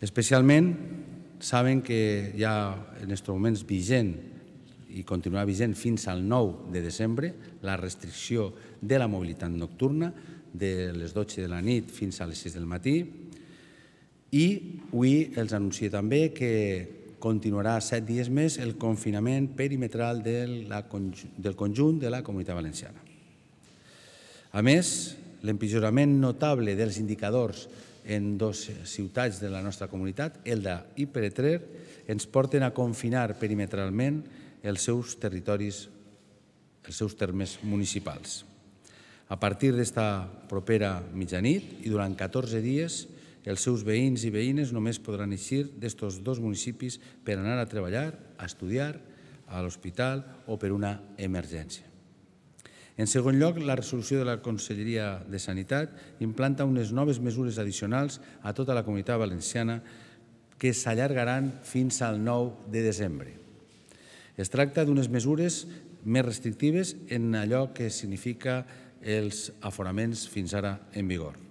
Especialment saben que ja en aquests moments vigent i continuarà vigent fins al 9 de desembre la restricció de la mobilitat nocturna de les 12 de la nit fins a les 6 del matí i avui els anuncio també que continuarà set dies més el confinament perimetral del, del conjunt de la comunitat valenciana. A més, l'empitjorament notable dels indicadors en dues ciutats de la nostra comunitat, Elda i Peretrer, ens porten a confinar perimetralment els seus territoris, els seus termes municipals. A partir d'esta propera mitjanit i durant 14 dies, els seus veïns i veïnes només podran eixir d'estos dos municipis per anar a treballar, a estudiar, a l'hospital o per una emergència. En segon lloc, la resolució de la Conselleria de Sanitat implanta unes noves mesures addicionals a tota la comunitat valenciana que s'allargaran fins al 9 de desembre. Es tracta d'unes mesures més restrictives en allò que significa els aforaments fins ara en vigor.